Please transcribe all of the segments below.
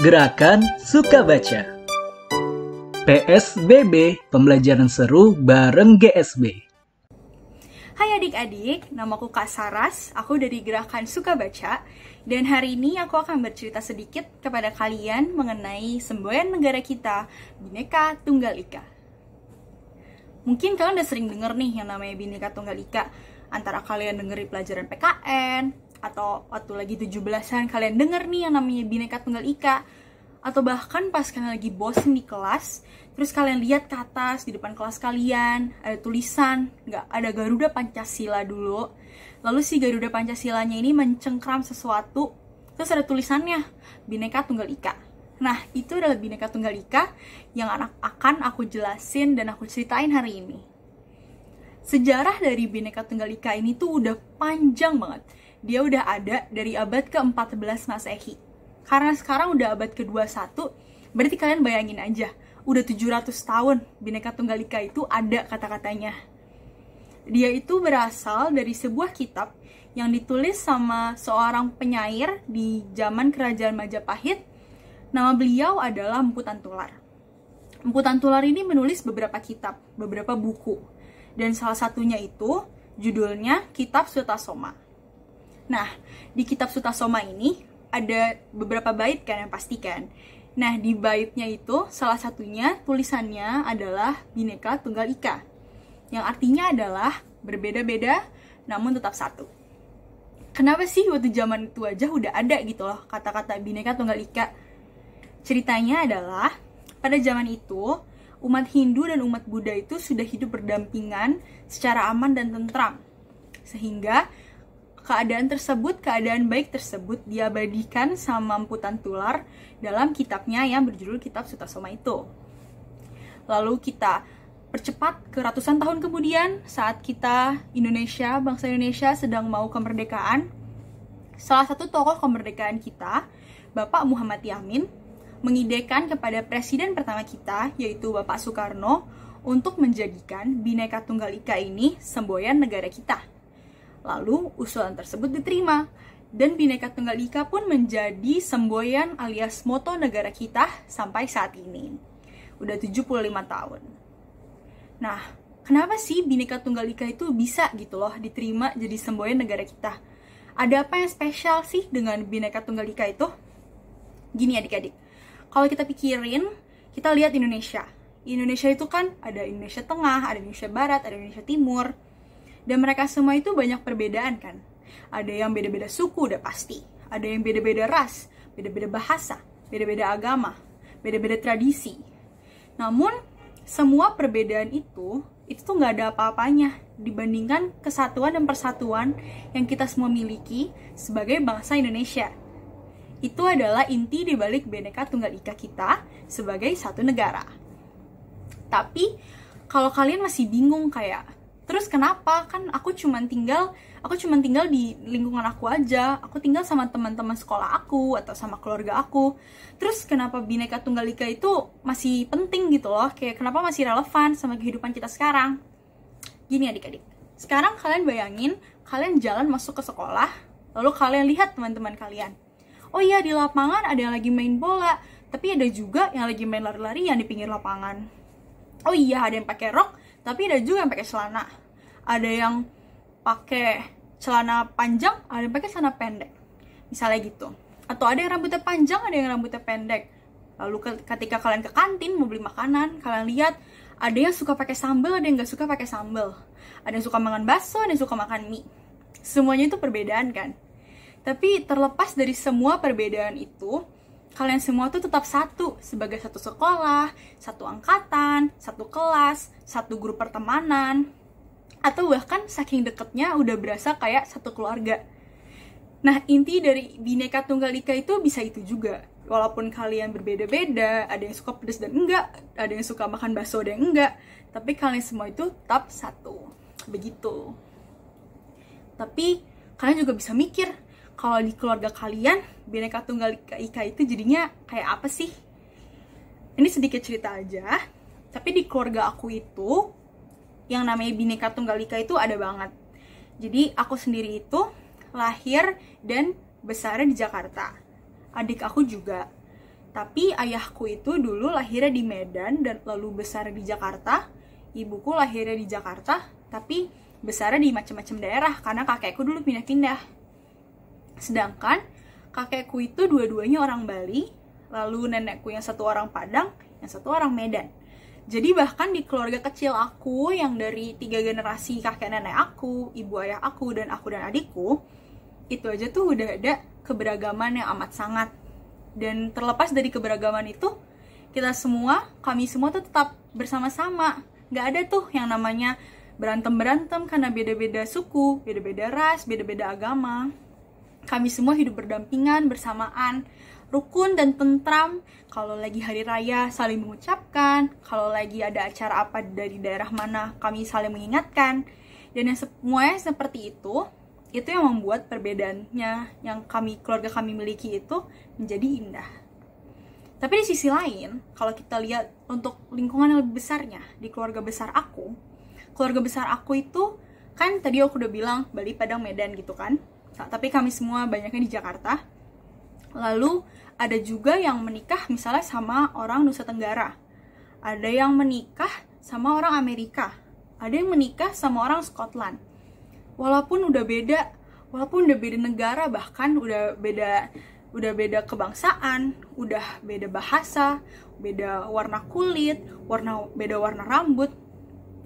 Gerakan Suka Baca PSBB Pembelajaran Seru bareng GSB Hai adik-adik, namaku Kak Saras, aku dari Gerakan Suka Baca dan hari ini aku akan bercerita sedikit kepada kalian mengenai semboyan negara kita, Bineka Tunggal Ika. Mungkin kalian udah sering denger nih yang namanya Bineka Tunggal Ika, antara kalian dengerin pelajaran PKN, atau waktu lagi 17-an kalian denger nih yang namanya Bineka Tunggal Ika atau bahkan pas kalian lagi bosen di kelas terus kalian lihat ke atas di depan kelas kalian ada tulisan nggak ada Garuda Pancasila dulu lalu si Garuda Pancasilanya ini mencengkram sesuatu terus ada tulisannya Bineka Tunggal Ika nah itu adalah Bineka Tunggal Ika yang akan aku jelasin dan aku ceritain hari ini sejarah dari Bineka Tunggal Ika ini tuh udah panjang banget dia udah ada dari abad ke-14 Masehi. Karena sekarang udah abad ke-21, berarti kalian bayangin aja, udah 700 tahun Bhinneka Tunggal Ika itu ada kata-katanya. Dia itu berasal dari sebuah kitab yang ditulis sama seorang penyair di zaman Kerajaan Majapahit. Nama beliau adalah Empu Tular. Empu Tular ini menulis beberapa kitab, beberapa buku. Dan salah satunya itu judulnya Kitab Sutasoma. Nah, di kitab Suta Soma ini ada beberapa bait kan yang pastikan. Nah, di baitnya itu salah satunya tulisannya adalah bineka Tunggal Ika. Yang artinya adalah berbeda-beda namun tetap satu. Kenapa sih waktu zaman itu aja udah ada gitu loh kata-kata Bhinneka Tunggal Ika? Ceritanya adalah pada zaman itu umat Hindu dan umat Buddha itu sudah hidup berdampingan secara aman dan tentram. Sehingga keadaan tersebut, keadaan baik tersebut diabadikan sama Putan Tular dalam kitabnya yang berjudul Kitab Sutasoma itu. Lalu kita percepat ke ratusan tahun kemudian saat kita Indonesia, bangsa Indonesia sedang mau kemerdekaan. Salah satu tokoh kemerdekaan kita, Bapak Muhammad Yamin, mengidekan kepada presiden pertama kita, yaitu Bapak Soekarno, untuk menjadikan bineka Tunggal Ika ini semboyan negara kita Lalu usulan tersebut diterima dan Bhinneka Tunggal Ika pun menjadi semboyan alias moto negara kita sampai saat ini. Udah 75 tahun. Nah, kenapa sih Bhinneka Tunggal Ika itu bisa gitu loh diterima jadi semboyan negara kita? Ada apa yang spesial sih dengan Bhinneka Tunggal Ika itu? Gini adik-adik, kalau kita pikirin, kita lihat Indonesia. Indonesia itu kan ada Indonesia Tengah, ada Indonesia Barat, ada Indonesia Timur dan mereka semua itu banyak perbedaan kan. Ada yang beda-beda suku udah pasti. Ada yang beda-beda ras, beda-beda bahasa, beda-beda agama, beda-beda tradisi. Namun, semua perbedaan itu, itu tuh nggak ada apa-apanya dibandingkan kesatuan dan persatuan yang kita semua miliki sebagai bangsa Indonesia. Itu adalah inti dibalik Bhinneka Tunggal Ika kita sebagai satu negara. Tapi, kalau kalian masih bingung kayak terus kenapa kan aku cuman tinggal aku cuman tinggal di lingkungan aku aja aku tinggal sama teman-teman sekolah aku atau sama keluarga aku terus kenapa bineka tunggal ika itu masih penting gitu loh kayak kenapa masih relevan sama kehidupan kita sekarang gini adik-adik sekarang kalian bayangin kalian jalan masuk ke sekolah lalu kalian lihat teman-teman kalian oh iya di lapangan ada yang lagi main bola tapi ada juga yang lagi main lari-larian di pinggir lapangan oh iya ada yang pakai rok tapi ada juga yang pakai celana ada yang pakai celana panjang ada yang pakai celana pendek misalnya gitu atau ada yang rambutnya panjang ada yang rambutnya pendek lalu ketika kalian ke kantin mau beli makanan kalian lihat ada yang suka pakai sambal ada yang nggak suka pakai sambal ada yang suka makan bakso ada yang suka makan mie semuanya itu perbedaan kan tapi terlepas dari semua perbedaan itu kalian semua tuh tetap satu sebagai satu sekolah, satu angkatan, satu kelas, satu grup pertemanan, atau bahkan saking deketnya udah berasa kayak satu keluarga. Nah, inti dari Bineka Tunggal Ika itu bisa itu juga. Walaupun kalian berbeda-beda, ada yang suka pedas dan enggak, ada yang suka makan bakso dan enggak, tapi kalian semua itu tetap satu. Begitu. Tapi kalian juga bisa mikir, kalau di keluarga kalian, Bineka Tunggal Ika itu jadinya kayak apa sih? Ini sedikit cerita aja, tapi di keluarga aku itu, yang namanya Bhinneka Tunggal Ika itu ada banget. Jadi aku sendiri itu lahir dan besarnya di Jakarta. Adik aku juga. Tapi ayahku itu dulu lahirnya di Medan dan lalu besar di Jakarta. Ibuku lahirnya di Jakarta, tapi besarnya di macam-macam daerah karena kakekku dulu pindah-pindah. Sedangkan kakekku itu dua-duanya orang Bali, lalu nenekku yang satu orang Padang, yang satu orang Medan. Jadi bahkan di keluarga kecil aku yang dari tiga generasi kakek nenek aku, ibu ayah aku, dan aku dan adikku, itu aja tuh udah ada keberagaman yang amat sangat. Dan terlepas dari keberagaman itu, kita semua, kami semua tuh tetap bersama-sama. Gak ada tuh yang namanya berantem-berantem karena beda-beda suku, beda-beda ras, beda-beda agama. Kami semua hidup berdampingan, bersamaan rukun dan tentram. Kalau lagi hari raya saling mengucapkan, kalau lagi ada acara apa dari daerah mana kami saling mengingatkan. Dan yang semuanya seperti itu, itu yang membuat perbedaannya yang kami keluarga kami miliki itu menjadi indah. Tapi di sisi lain, kalau kita lihat untuk lingkungan yang lebih besarnya, di keluarga besar aku, keluarga besar aku itu kan tadi aku udah bilang Bali, Padang, Medan gitu kan. Nah, tapi kami semua banyaknya di Jakarta. Lalu ada juga yang menikah misalnya sama orang Nusa Tenggara. Ada yang menikah sama orang Amerika. Ada yang menikah sama orang Scotland. Walaupun udah beda, walaupun udah beda negara bahkan udah beda udah beda kebangsaan, udah beda bahasa, beda warna kulit, warna beda warna rambut.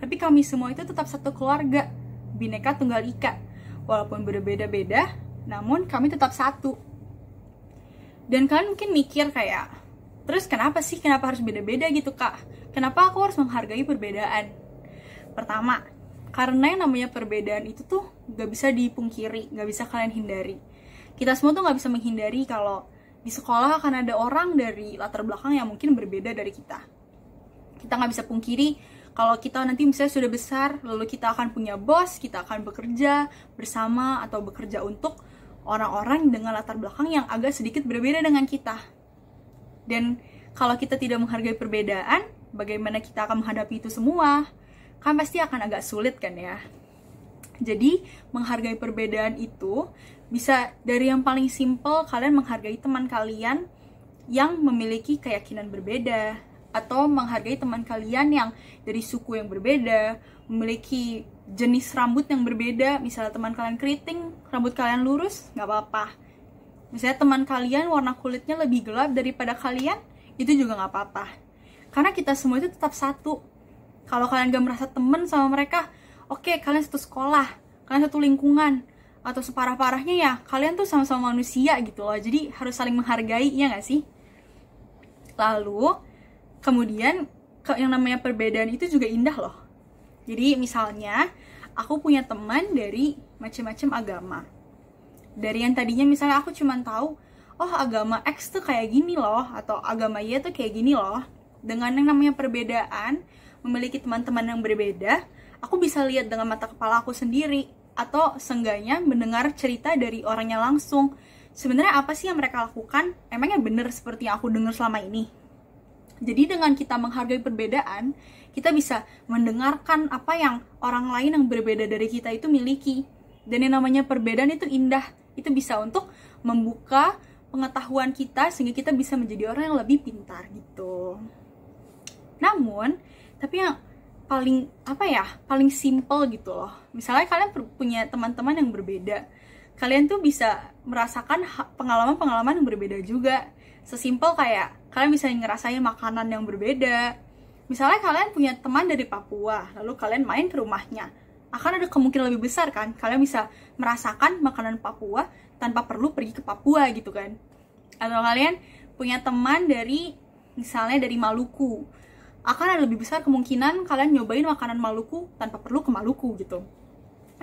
Tapi kami semua itu tetap satu keluarga, Bineka Tunggal Ika. Walaupun berbeda-beda, namun kami tetap satu dan kalian mungkin mikir kayak terus kenapa sih kenapa harus beda-beda gitu kak kenapa aku harus menghargai perbedaan pertama karena yang namanya perbedaan itu tuh gak bisa dipungkiri gak bisa kalian hindari kita semua tuh gak bisa menghindari kalau di sekolah akan ada orang dari latar belakang yang mungkin berbeda dari kita kita gak bisa pungkiri kalau kita nanti misalnya sudah besar lalu kita akan punya bos kita akan bekerja bersama atau bekerja untuk orang-orang dengan latar belakang yang agak sedikit berbeda dengan kita. Dan kalau kita tidak menghargai perbedaan, bagaimana kita akan menghadapi itu semua? Kan pasti akan agak sulit kan ya. Jadi, menghargai perbedaan itu bisa dari yang paling simple kalian menghargai teman kalian yang memiliki keyakinan berbeda, atau menghargai teman kalian yang dari suku yang berbeda, memiliki jenis rambut yang berbeda, misalnya teman kalian keriting, rambut kalian lurus, nggak apa-apa. Misalnya teman kalian warna kulitnya lebih gelap daripada kalian, itu juga nggak apa-apa. Karena kita semua itu tetap satu. Kalau kalian gak merasa temen sama mereka, oke okay, kalian satu sekolah, kalian satu lingkungan, atau separah-parahnya ya kalian tuh sama-sama manusia gitu loh jadi harus saling menghargai ya nggak sih lalu kemudian yang namanya perbedaan itu juga indah loh jadi misalnya aku punya teman dari macam-macam agama dari yang tadinya misalnya aku cuman tahu oh agama X tuh kayak gini loh atau agama Y tuh kayak gini loh dengan yang namanya perbedaan memiliki teman-teman yang berbeda aku bisa lihat dengan mata kepala aku sendiri atau seenggaknya mendengar cerita dari orangnya langsung sebenarnya apa sih yang mereka lakukan emangnya bener seperti yang aku dengar selama ini jadi dengan kita menghargai perbedaan, kita bisa mendengarkan apa yang orang lain yang berbeda dari kita itu miliki. Dan yang namanya perbedaan itu indah. Itu bisa untuk membuka pengetahuan kita sehingga kita bisa menjadi orang yang lebih pintar gitu. Namun, tapi yang paling apa ya paling simple gitu loh misalnya kalian punya teman-teman yang berbeda kalian tuh bisa merasakan pengalaman-pengalaman yang berbeda juga sesimpel kayak kalian bisa ngerasain makanan yang berbeda misalnya kalian punya teman dari Papua lalu kalian main ke rumahnya akan ada kemungkinan lebih besar kan kalian bisa merasakan makanan Papua tanpa perlu pergi ke Papua gitu kan atau kalian punya teman dari misalnya dari Maluku akan ada lebih besar kemungkinan kalian nyobain makanan Maluku tanpa perlu ke Maluku gitu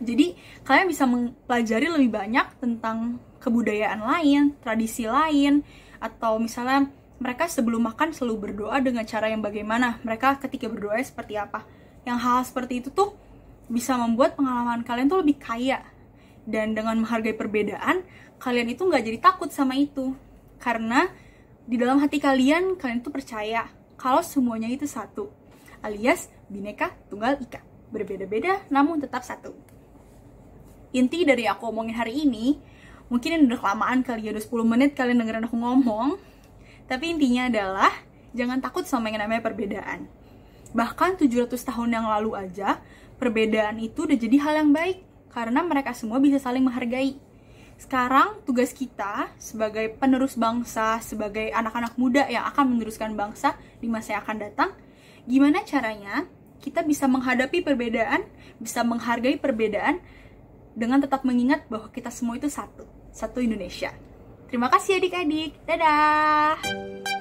jadi kalian bisa mempelajari lebih banyak tentang kebudayaan lain, tradisi lain, atau misalnya mereka sebelum makan selalu berdoa dengan cara yang bagaimana mereka ketika berdoa seperti apa yang hal hal seperti itu tuh bisa membuat pengalaman kalian tuh lebih kaya dan dengan menghargai perbedaan kalian itu nggak jadi takut sama itu karena di dalam hati kalian kalian tuh percaya kalau semuanya itu satu alias bineka tunggal ika berbeda-beda namun tetap satu inti dari aku omongin hari ini mungkin ini udah kelamaan kali ya udah 10 menit kalian dengerin aku ngomong tapi intinya adalah jangan takut sama yang namanya perbedaan bahkan 700 tahun yang lalu aja perbedaan itu udah jadi hal yang baik karena mereka semua bisa saling menghargai sekarang tugas kita sebagai penerus bangsa, sebagai anak-anak muda yang akan meneruskan bangsa di masa yang akan datang, gimana caranya kita bisa menghadapi perbedaan, bisa menghargai perbedaan dengan tetap mengingat bahwa kita semua itu satu satu Indonesia. Terima kasih adik-adik. Dadah.